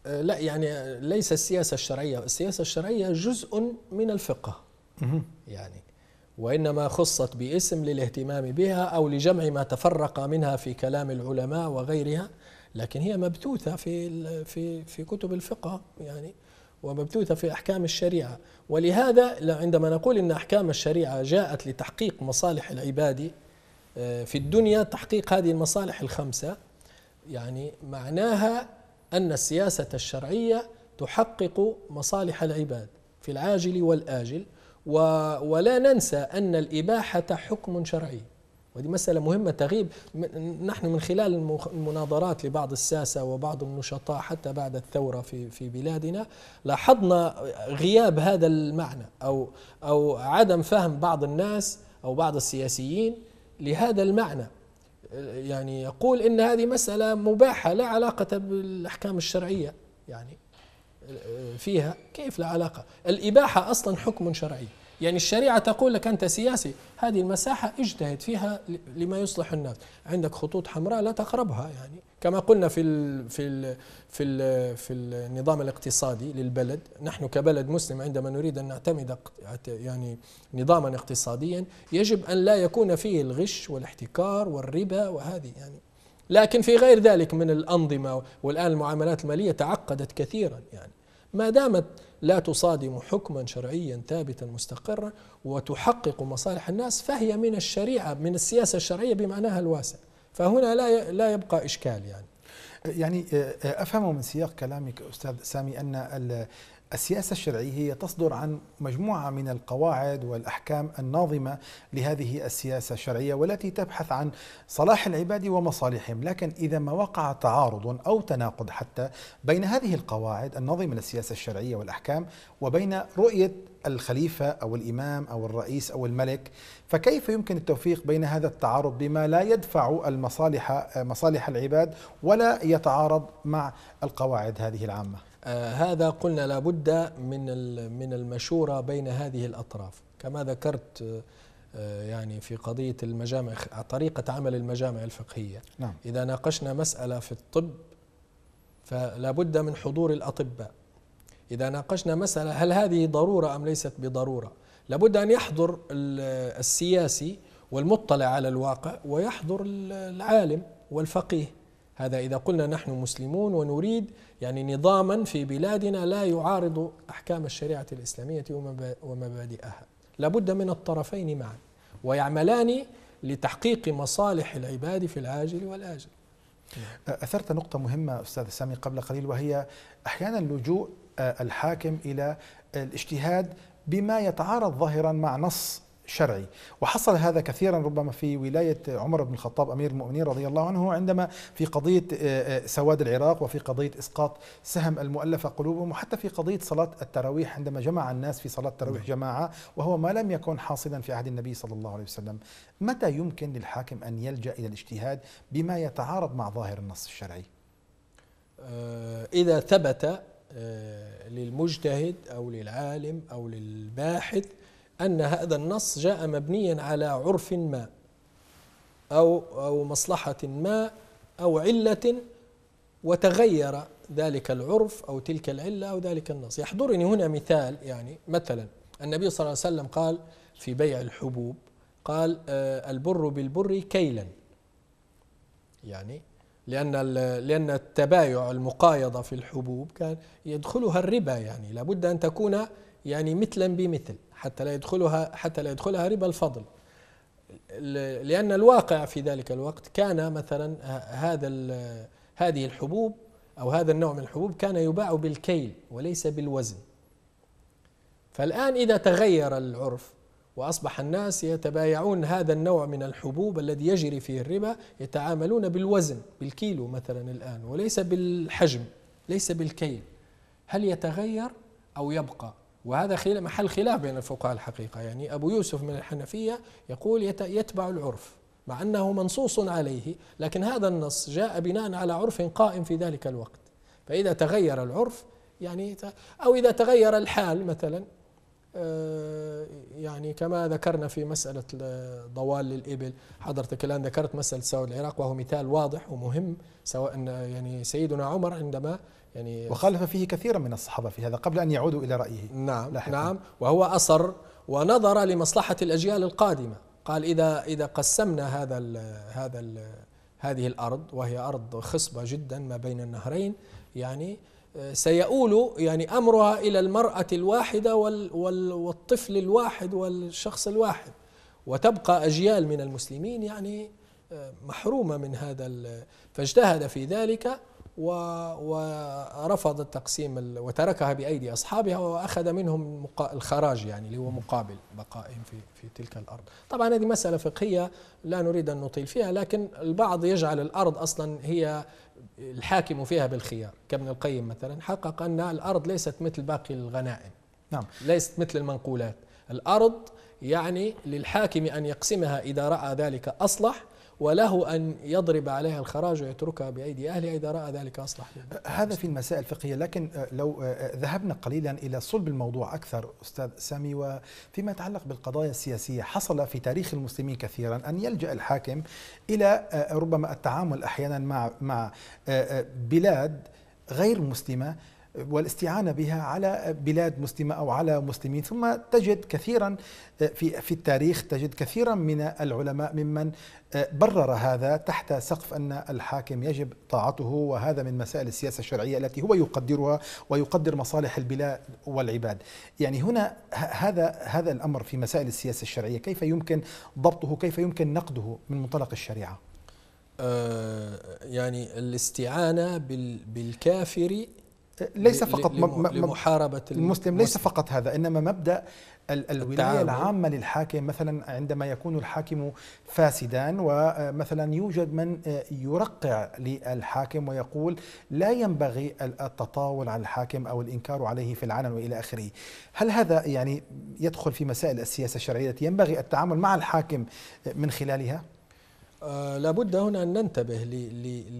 آه، لا يعني ليس السياسة الشرعية السياسة الشرعية جزء من الفقه يعني وإنما خصت باسم للاهتمام بها أو لجمع ما تفرق منها في كلام العلماء وغيرها لكن هي مبثوثة في في في كتب الفقه يعني ومبثوثة في أحكام الشريعة ولهذا عندما نقول أن أحكام الشريعة جاءت لتحقيق مصالح العباد آه، في الدنيا تحقيق هذه المصالح الخمسة يعني معناها أن السياسة الشرعية تحقق مصالح العباد في العاجل والآجل ولا ننسى أن الإباحة حكم شرعي وهذه مسألة مهمة تغيب نحن من خلال المناظرات لبعض الساسة وبعض النشطاء حتى بعد الثورة في في بلادنا لاحظنا غياب هذا المعنى أو أو عدم فهم بعض الناس أو بعض السياسيين لهذا المعنى يعني يقول ان هذه مساله مباحه لا علاقه بالاحكام الشرعيه يعني فيها كيف لا علاقه؟ الاباحه اصلا حكم شرعي، يعني الشريعه تقول لك انت سياسي، هذه المساحه اجتهد فيها لما يصلح الناس، عندك خطوط حمراء لا تقربها يعني كما قلنا في الـ في الـ في الـ في النظام الاقتصادي للبلد نحن كبلد مسلم عندما نريد ان نعتمد يعني نظاما اقتصاديا يجب ان لا يكون فيه الغش والاحتكار والربا وهذه يعني لكن في غير ذلك من الانظمه والان المعاملات الماليه تعقدت كثيرا يعني ما دامت لا تصادم حكما شرعيا ثابتا مستقرا وتحقق مصالح الناس فهي من الشريعه من السياسه الشرعيه بمعناها الواسع فهنا لا لا يبقى اشكال يعني يعني آه، آه، افهم من سياق كلامك استاذ سامي ان السياسة الشرعية هي تصدر عن مجموعة من القواعد والأحكام الناظمة لهذه السياسة الشرعية والتي تبحث عن صلاح العباد ومصالحهم لكن إذا ما وقع تعارض أو تناقض حتى بين هذه القواعد الناظمة للسياسة الشرعية والأحكام وبين رؤية الخليفة أو الإمام أو الرئيس أو الملك فكيف يمكن التوفيق بين هذا التعارض بما لا يدفع المصالح مصالح العباد ولا يتعارض مع القواعد هذه العامة آه، هذا قلنا لابد من من المشورة بين هذه الأطراف كما ذكرت آه، يعني في قضية المجامع طريقة عمل المجامع الفقهية نعم. إذا ناقشنا مسألة في الطب فلا بد من حضور الأطباء إذا ناقشنا مسألة هل هذه ضرورة أم ليست بضرورة لابد أن يحضر السياسي والمطلع على الواقع ويحضر العالم والفقيه هذا إذا قلنا نحن مسلمون ونريد يعني نظاما في بلادنا لا يعارض أحكام الشريعة الإسلامية ومبادئها لابد من الطرفين معا ويعملان لتحقيق مصالح العباد في العاجل والآجل أثرت نقطة مهمة أستاذ سامي قبل قليل وهي أحيانا اللجوء آه، الحاكم إلى الاجتهاد بما يتعارض ظاهرا مع نص شرعي وحصل هذا كثيرا ربما في ولاية عمر بن الخطاب أمير المؤمنين رضي الله عنه عندما في قضية آه، آه، سواد العراق وفي قضية إسقاط سهم المؤلفة قلوبهم وحتى في قضية صلاة التراويح عندما جمع الناس في صلاة التراويح نعم. جماعة وهو ما لم يكن حاصلا في عهد النبي صلى الله عليه وسلم متى يمكن للحاكم أن يلجأ إلى الاجتهاد بما يتعارض مع ظاهر النص الشرعي إذا ثبت آه، للمجتهد أو للعالم أو للباحث أن هذا النص جاء مبنيا على عرف ما أو, أو مصلحة ما أو علة وتغير ذلك العرف أو تلك العلة أو ذلك النص يحضرني هنا مثال يعني مثلا النبي صلى الله عليه وسلم قال في بيع الحبوب قال آه، البر بالبر كيلا يعني لأن لأن التبايع المقايضة في الحبوب كان يدخلها الربا يعني لابد أن تكون يعني مثلا بمثل حتى لا يدخلها حتى لا يدخلها ربا الفضل لأن الواقع في ذلك الوقت كان مثلا هذا هذه الحبوب أو هذا النوع من الحبوب كان يباع بالكيل وليس بالوزن فالآن إذا تغير العرف وأصبح الناس يتبايعون هذا النوع من الحبوب الذي يجري فيه الربا يتعاملون بالوزن بالكيلو مثلا الآن وليس بالحجم ليس بالكيل هل يتغير أو يبقى وهذا محل خلاف بين الفقهاء الحقيقة يعني أبو يوسف من الحنفية يقول يتبع العرف مع أنه منصوص عليه لكن هذا النص جاء بناء على عرف قائم في ذلك الوقت فإذا تغير العرف يعني أو إذا تغير الحال مثلا آه، يعني كما ذكرنا في مسألة ضوال للإبل حضرتك الآن ذكرت مسألة سواء العراق وهو مثال واضح ومهم سواء يعني سيدنا عمر عندما يعني وخالف فيه كثيرا من الصحابة في هذا قبل أن يعودوا إلى رأيه نعم لاحقا. نعم وهو أصر ونظر لمصلحة الأجيال القادمة قال إذا إذا قسمنا هذا الـ هذا الـ هذه الأرض وهي أرض خصبة جدا ما بين النهرين يعني سيؤول يعني امرها الى المراه الواحده والطفل الواحد والشخص الواحد وتبقى اجيال من المسلمين يعني آه، محرومه من هذا فاجتهد في ذلك ورفض التقسيم وتركها بايدي اصحابها واخذ منهم الخراج يعني اللي هو مقابل بقائهم في في تلك الارض. طبعا هذه مساله فقهيه لا نريد ان نطيل فيها لكن البعض يجعل الارض اصلا هي الحاكم فيها بالخيار كابن القيم مثلا حقق أن الأرض ليست مثل باقي الغنائم نعم ليست مثل المنقولات الأرض يعني للحاكم أن يقسمها إذا رأى ذلك أصلح وله أن يضرب عليها الخراج ويتركها بأيدي أهلها إذا رأى ذلك أصلح يعني هذا في المسائل الفقهية لكن آه، لو آه، آه، ذهبنا قليلا إلى صلب الموضوع أكثر أستاذ سامي وفيما يتعلق بالقضايا السياسية حصل في تاريخ المسلمين كثيرا أن يلجأ الحاكم إلى ربما التعامل أحيانا مع مع بلاد غير مسلمة والاستعانة بها على بلاد مسلمة أو على مسلمين ثم تجد كثيرا آه، في, في التاريخ تجد كثيرا من العلماء ممن آه، برر هذا تحت سقف أن الحاكم يجب طاعته وهذا من مسائل السياسة الشرعية التي هو يقدرها ويقدر مصالح البلاد والعباد يعني هنا هذا هذا الأمر في مسائل السياسة الشرعية كيف يمكن ضبطه كيف يمكن نقده من منطلق الشريعة آه، يعني الاستعانة بالكافر ليس فقط لمحاربة المسلم ليس فقط هذا إنما مبدأ الولاية العامة للحاكم مثلا عندما يكون الحاكم فاسدا ومثلا يوجد من يرقع للحاكم ويقول لا ينبغي التطاول على الحاكم أو الإنكار عليه في العلن وإلى آخره هل هذا يعني يدخل في مسائل السياسة الشرعية التي ينبغي التعامل مع الحاكم من خلالها؟ آه، لابد هنا أن ننتبه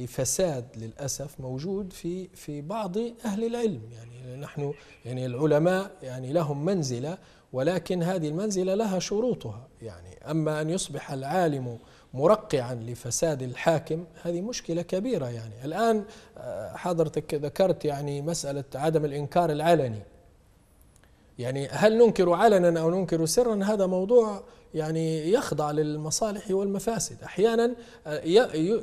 لفساد للأسف موجود في في بعض أهل العلم يعني نحن يعني العلماء يعني لهم منزلة ولكن هذه المنزلة لها شروطها يعني أما أن يصبح العالم مرقعا لفساد الحاكم هذه مشكلة كبيرة يعني الآن آه، حضرتك ذكرت يعني مسألة عدم الإنكار العلني يعني هل ننكر علنا أو ننكر سرا هذا موضوع يعني يخضع للمصالح والمفاسد أحيانا آه،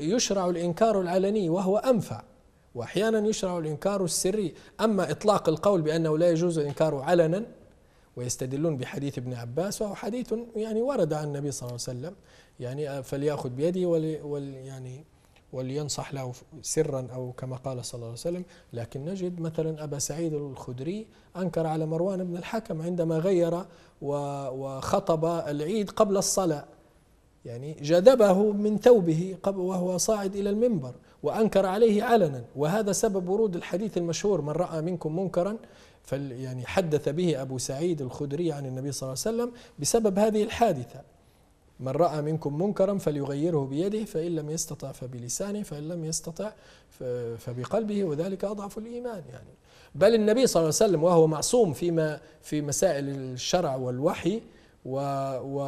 يشرع الإنكار العلني وهو أنفع وأحيانا يشرع الإنكار السري أما إطلاق القول بأنه لا يجوز الإنكار علنا ويستدلون بحديث ابن عباس وهو حديث يعني ورد عن النبي صلى الله عليه وسلم يعني آه، فليأخذ بيدي ولي يعني ولينصح له سرا أو كما قال صلى الله عليه وسلم لكن نجد مثلا أبا سعيد الخدري أنكر على مروان بن الحكم عندما غير وخطب العيد قبل الصلاة يعني جذبه من ثوبه وهو صاعد إلى المنبر وأنكر عليه علنا وهذا سبب ورود الحديث المشهور من رأى منكم منكرا فل يعني حدث به أبو سعيد الخدري عن النبي صلى الله عليه وسلم بسبب هذه الحادثة من رأى منكم منكرا فليغيره بيده فإن لم يستطع فبلسانه فإن لم يستطع فبقلبه وذلك أضعف الإيمان يعني بل النبي صلى الله عليه وسلم وهو معصوم فيما في مسائل الشرع والوحي و و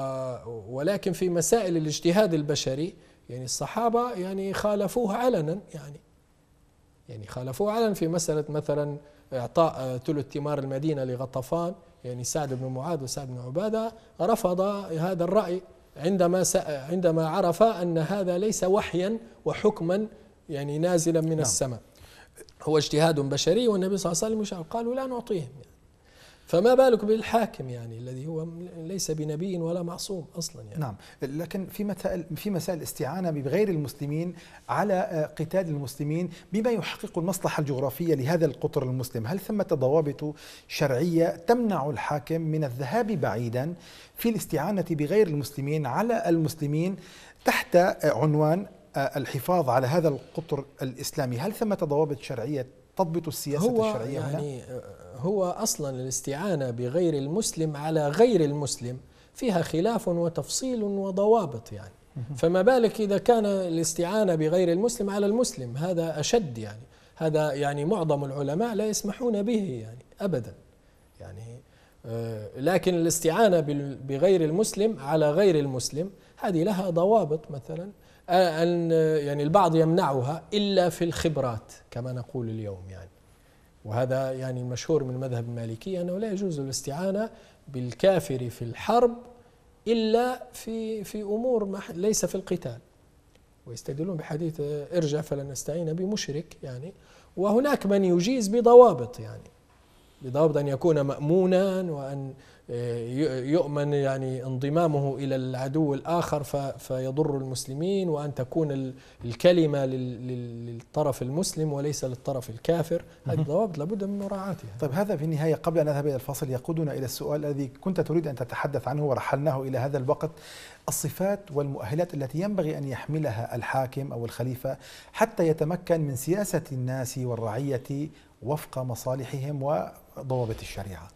ولكن في مسائل الاجتهاد البشري يعني الصحابة يعني خالفوه علنا يعني يعني خالفوه علنا في مسألة مثلا إعطاء ثلث ثمار المدينة لغطفان يعني سعد بن معاذ وسعد بن عبادة رفض هذا الرأي عندما عندما عرف ان هذا ليس وحيا وحكما يعني نازلا من نعم. السماء هو اجتهاد بشري والنبي صلى الله عليه وسلم قالوا لا نعطيهم فما بالك بالحاكم يعني الذي هو ليس بنبي ولا معصوم اصلا يعني نعم لكن في مسائل في مسائل الاستعانه بغير المسلمين على آه، قتال المسلمين بما يحقق المصلحه الجغرافيه لهذا القطر المسلم، هل ثمة ضوابط شرعيه تمنع الحاكم من الذهاب بعيدا في الاستعانه بغير المسلمين على المسلمين تحت آه، عنوان آه، الحفاظ على هذا القطر الاسلامي، هل ثمة ضوابط شرعيه تضبط السياسه هو الشرعيه يعني هنا؟ هو اصلا الاستعانه بغير المسلم على غير المسلم فيها خلاف وتفصيل وضوابط يعني فما بالك اذا كان الاستعانه بغير المسلم على المسلم هذا اشد يعني هذا يعني معظم العلماء لا يسمحون به يعني ابدا يعني آه، لكن الاستعانه بغير المسلم على غير المسلم هذه لها ضوابط مثلا آه، ان يعني البعض يمنعها الا في الخبرات كما نقول اليوم يعني وهذا يعني مشهور من مذهب المالكية أنه لا يجوز الاستعانة بالكافر في الحرب إلا في في أمور ليس في القتال ويستدلون بحديث ارجع فلن نستعين بمشرك يعني وهناك من يجيز بضوابط يعني بضوابط أن يكون مأمونا وأن يؤمن يعني انضمامه الى العدو الاخر فيضر المسلمين وان تكون الكلمه للطرف المسلم وليس للطرف الكافر هذه الضوابط لابد من مراعاتها يعني. طيب هذا في النهايه قبل ان نذهب الى الفصل يقودنا الى السؤال الذي كنت تريد ان تتحدث عنه ورحلناه الى هذا الوقت الصفات والمؤهلات التي ينبغي ان يحملها الحاكم او الخليفه حتى يتمكن من سياسه الناس والرعيه وفق مصالحهم وضوابط الشريعه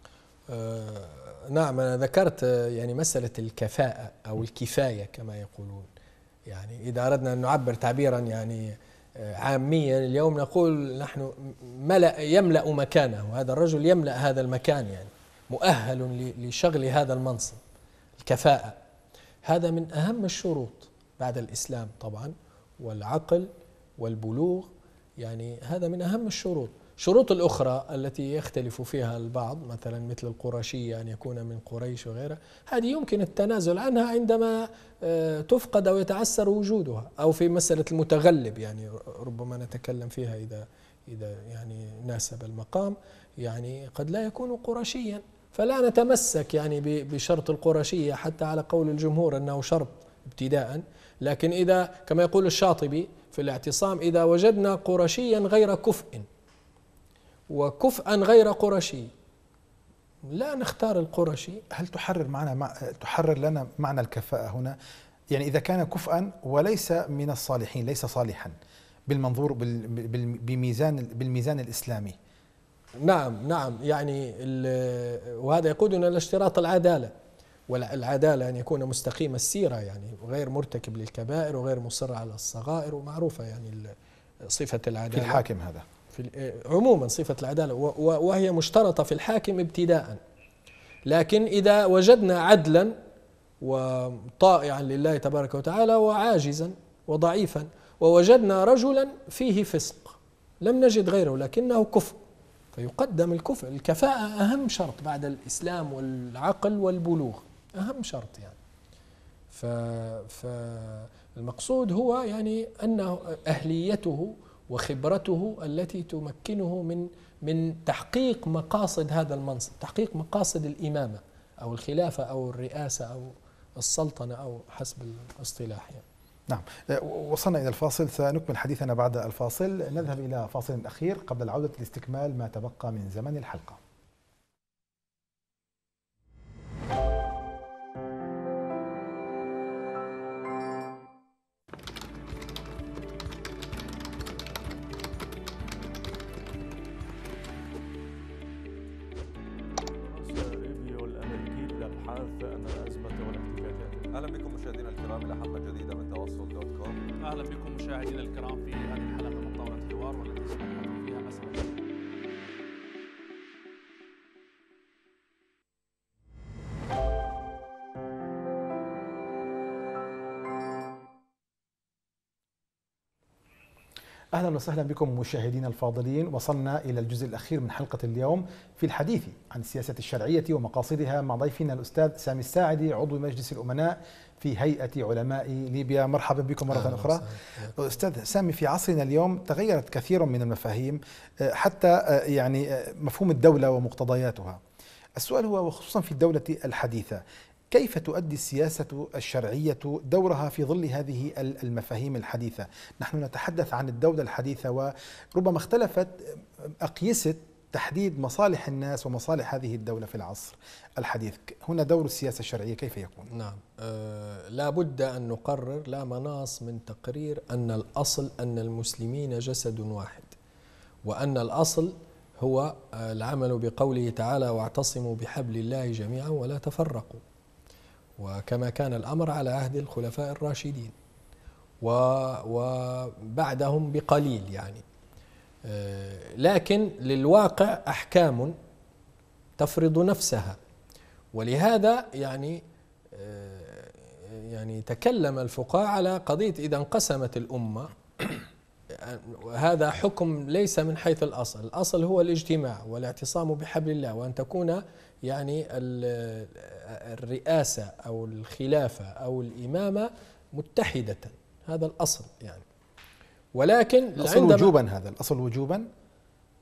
أه نعم أنا ذكرت آه، يعني مسألة الكفاءة أو الكفاية كما يقولون يعني إذا أردنا أن نعبر تعبيرا يعني آه، عاميا اليوم نقول نحن ملأ يملأ مكانه هذا الرجل يملأ هذا المكان يعني مؤهل لشغل هذا المنصب الكفاءة هذا من أهم الشروط بعد الإسلام طبعا والعقل والبلوغ يعني هذا من أهم الشروط شروط الأخرى التي يختلف فيها البعض مثلا مثل القرشية أن يكون من قريش وغيره هذه يمكن التنازل عنها عندما آه، تفقد أو يتعسر وجودها أو في مسألة المتغلب يعني ربما نتكلم فيها إذا إذا يعني ناسب المقام يعني قد لا يكون قرشيا فلا نتمسك يعني بشرط القرشية حتى على قول الجمهور أنه شرط ابتداء لكن إذا كما يقول الشاطبي في الاعتصام إذا وجدنا قرشيا غير كفء وكفءا غير قرشي لا نختار القرشي هل تحرر معنا مع تحرر لنا معنى الكفاءة هنا يعني إذا كان كفءا وليس من الصالحين ليس صالحا بالمنظور بميزان بالميزان الإسلامي نعم نعم يعني وهذا يقودنا إلى اشتراط العدالة والعدالة أن يكون مستقيم السيرة يعني غير مرتكب للكبائر وغير مصر على الصغائر ومعروفة يعني صفة العدالة في الحاكم هذا في آه، عموما صفة العدالة وهي مشترطة في الحاكم ابتداء لكن إذا وجدنا عدلا وطائعا لله تبارك وتعالى وعاجزا وضعيفا ووجدنا رجلا فيه فسق لم نجد غيره لكنه كفء فيقدم الكفء الكفاءة أهم شرط بعد الإسلام والعقل والبلوغ أهم شرط يعني ف... فالمقصود هو يعني أنه أهليته وخبرته التي تمكنه من من تحقيق مقاصد هذا المنصب تحقيق مقاصد الإمامة أو الخلافة أو الرئاسة أو السلطنة أو حسب الاصطلاح يعني. نعم أه، وصلنا إلى الفاصل سنكمل حديثنا بعد الفاصل نذهب إلى فاصل أخير قبل العودة لاستكمال ما تبقى من زمن الحلقة وسهلا بكم مشاهدينا الفاضلين وصلنا إلى الجزء الأخير من حلقة اليوم في الحديث عن السياسة الشرعية ومقاصدها مع ضيفنا الأستاذ سامي الساعدي عضو مجلس الأمناء في هيئة علماء ليبيا مرحبا بكم مرة أخرى آه. أستاذ سامي في عصرنا اليوم تغيرت كثير من المفاهيم آه، حتى آه، يعني آه، مفهوم الدولة ومقتضياتها السؤال هو وخصوصا في الدولة الحديثة كيف تؤدي السياسة الشرعية دورها في ظل هذه المفاهيم الحديثة؟ نحن نتحدث عن الدولة الحديثة وربما اختلفت أقيسة تحديد مصالح الناس ومصالح هذه الدولة في العصر الحديث هنا دور السياسة الشرعية كيف يكون؟ نعم أه لا بد أن نقرر لا مناص من تقرير أن الأصل أن المسلمين جسد واحد وأن الأصل هو آه، العمل بقوله تعالى واعتصموا بحبل الله جميعا ولا تفرقوا وكما كان الأمر على عهد الخلفاء الراشدين وبعدهم بقليل يعني آه، لكن للواقع أحكام تفرض نفسها ولهذا يعني آه، يعني تكلم الفقهاء على قضية إذا انقسمت الأمة آه، هذا حكم ليس من حيث الأصل الأصل هو الاجتماع والاعتصام بحبل الله وأن تكون يعني الرئاسة أو الخلافة أو الإمامة متحدة هذا الأصل يعني ولكن الأصل وجوبا هذا الأصل وجوبا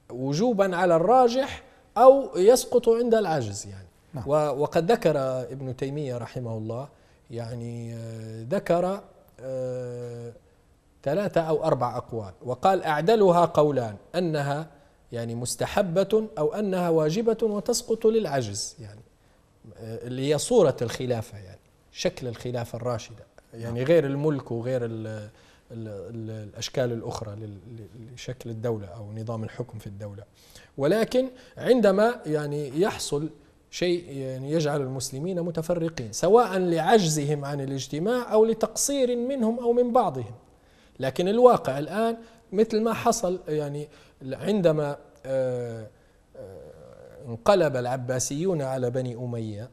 وجوبا على الراجح أو يسقط عند العجز يعني نعم. وقد ذكر ابن تيمية رحمه الله يعني آه، ذكر آه، ثلاثة أو أربع أقوال وقال أعدلها قولان أنها يعني مستحبة أو أنها واجبة وتسقط للعجز يعني آه، اللي هي صورة الخلافة يعني شكل الخلافة الراشدة يعني نعم. غير الملك وغير الـ الـ الـ الأشكال الأخرى لشكل الدولة أو نظام الحكم في الدولة ولكن عندما يعني يحصل شيء يعني يجعل المسلمين متفرقين سواء لعجزهم عن الاجتماع أو لتقصير منهم أو من بعضهم لكن الواقع الآن مثل ما حصل يعني عندما آه، آه، انقلب العباسيون على بني أمية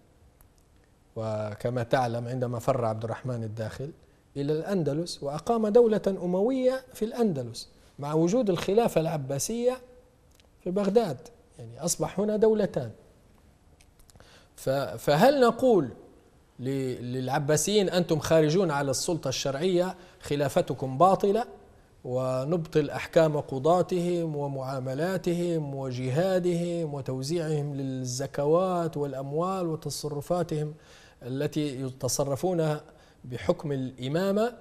وكما تعلم عندما فر عبد الرحمن الداخل إلى الأندلس وأقام دولة أموية في الأندلس مع وجود الخلافة العباسية في بغداد يعني أصبح هنا دولتان فهل نقول للعباسيين أنتم خارجون على السلطة الشرعية خلافتكم باطلة ونبطل أحكام قضاتهم ومعاملاتهم وجهادهم وتوزيعهم للزكوات والأموال وتصرفاتهم التي يتصرفونها بحكم الإمامة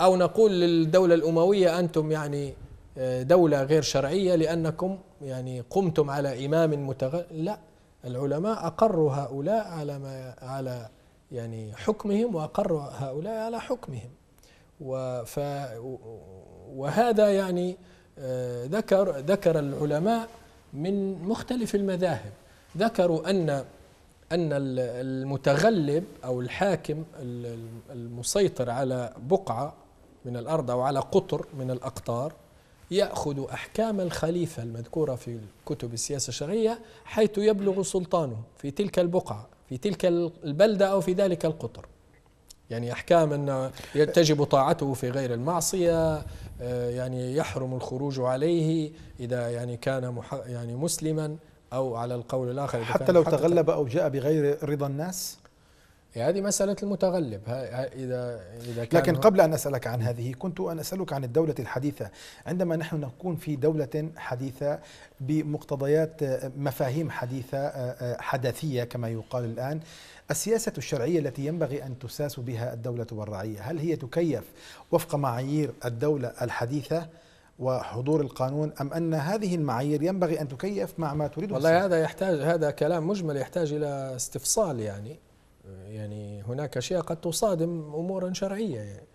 أو نقول للدولة الأموية أنتم يعني آه، دولة غير شرعية لأنكم يعني قمتم على إمام متغ... لا العلماء أقروا هؤلاء على ما على يعني حكمهم وأقروا هؤلاء على حكمهم وف وهذا يعني آه، ذكر ذكر العلماء من مختلف المذاهب ذكروا ان ان المتغلب او الحاكم المسيطر على بقعه من الارض او على قطر من الاقطار ياخذ احكام الخليفه المذكوره في كتب السياسه الشرعيه حيث يبلغ سلطانه في تلك البقعه في تلك البلده او في ذلك القطر يعني أحكام أن تجب طاعته في غير المعصية آه، يعني يحرم الخروج عليه إذا يعني كان يعني مسلما أو على القول الآخر حتى لو تغلب أو جاء بغير رضا الناس يعني هذه مسألة المتغلب إذا إذا كان لكن قبل أن أسألك عن هذه كنت أن أسألك عن الدولة الحديثة عندما نحن نكون في دولة حديثة بمقتضيات آه، مفاهيم حديثة آه، آه، حدثية كما يقال الآن السياسة الشرعية التي ينبغي أن تساس بها الدولة والرعية هل هي تكيف وفق معايير الدولة الحديثة وحضور القانون أم أن هذه المعايير ينبغي أن تكيف مع ما تريده والله السياسة. هذا يحتاج هذا كلام مجمل يحتاج إلى استفصال يعني يعني هناك أشياء قد تصادم أمورا شرعية يعني,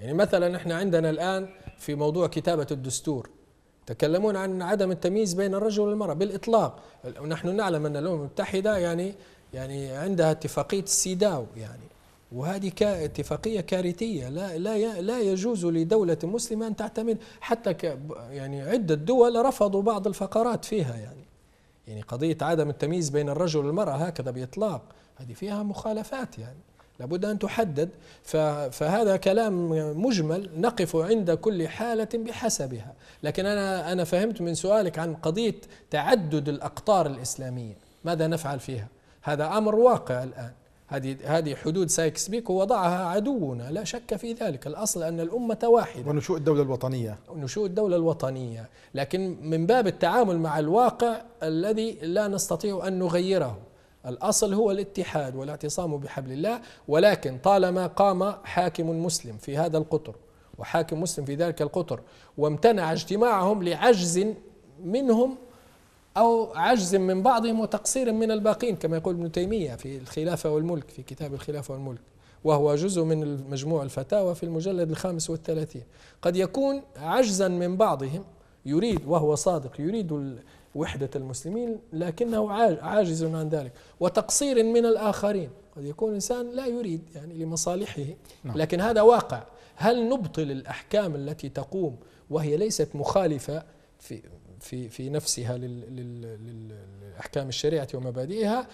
يعني مثلا احنا عندنا الآن في موضوع كتابة الدستور تكلمون عن عدم التمييز بين الرجل والمرأة بالإطلاق نحن نعلم أن الأمم المتحدة يعني يعني عندها اتفاقية السيداو يعني وهذه اتفاقية كارثية لا لا لا يجوز لدولة مسلمة أن تعتمد حتى يعني عدة دول رفضوا بعض الفقرات فيها يعني يعني قضية عدم التمييز بين الرجل والمرأة هكذا بإطلاق هذه فيها مخالفات يعني لابد أن تحدد فهذا كلام مجمل نقف عند كل حالة بحسبها لكن أنا, أنا فهمت من سؤالك عن قضية تعدد الأقطار الإسلامية ماذا نفعل فيها هذا أمر واقع الآن هذه هذه حدود سايكس بيك ووضعها عدونا لا شك في ذلك الاصل ان الامه واحده ونشوء الدوله الوطنيه نشوء الدوله الوطنيه لكن من باب التعامل مع الواقع الذي لا نستطيع ان نغيره الأصل هو الاتحاد والاعتصام بحبل الله ولكن طالما قام حاكم مسلم في هذا القطر وحاكم مسلم في ذلك القطر وامتنع اجتماعهم لعجز منهم أو عجز من بعضهم وتقصير من الباقين كما يقول ابن تيمية في الخلافة والملك في كتاب الخلافة والملك وهو جزء من مجموع الفتاوى في المجلد الخامس والثلاثين قد يكون عجزا من بعضهم يريد وهو صادق يريد وحدة المسلمين لكنه عاجز عن ذلك وتقصير من الآخرين قد يكون الإنسان لا يريد يعني لمصالحه نعم. لكن هذا واقع هل نبطل الأحكام التي تقوم وهي ليست مخالفة في في في نفسها للاحكام الشريعه ومبادئها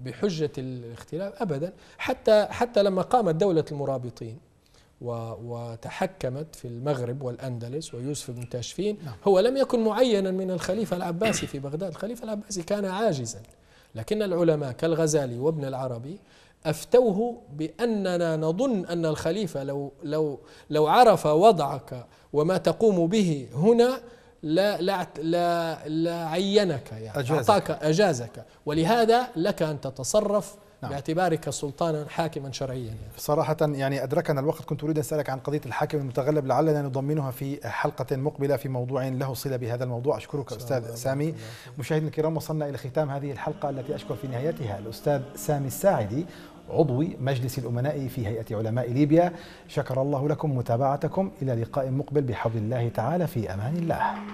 بحجه الاختلاف ابدا حتى حتى لما قامت دوله المرابطين وتحكمت في المغرب والأندلس ويوسف بن تاشفين نعم. هو لم يكن معينا من الخليفة العباسي في بغداد الخليفة العباسي كان عاجزا لكن العلماء كالغزالي وابن العربي افتوه باننا نظن ان الخليفه لو لو لو عرف وضعك وما تقوم به هنا لا لا لا, لا عينك يعني أجازك. اعطاك اجازك ولهذا لك ان تتصرف نعم. باعتبارك سلطانا حاكما شرعيا يعني. صراحة يعني أدركنا الوقت كنت أريد أن أسألك عن قضية الحاكم المتغلب لعلنا نضمنها في حلقة مقبلة في موضوع له صلة بهذا الموضوع أشكرك أستاذ سامي مشاهدينا الكرام وصلنا إلى ختام هذه الحلقة التي أشكر في نهايتها الأستاذ سامي الساعدي عضو مجلس الأمناء في هيئة علماء ليبيا شكر الله لكم متابعتكم إلى لقاء مقبل بحول الله تعالى في أمان الله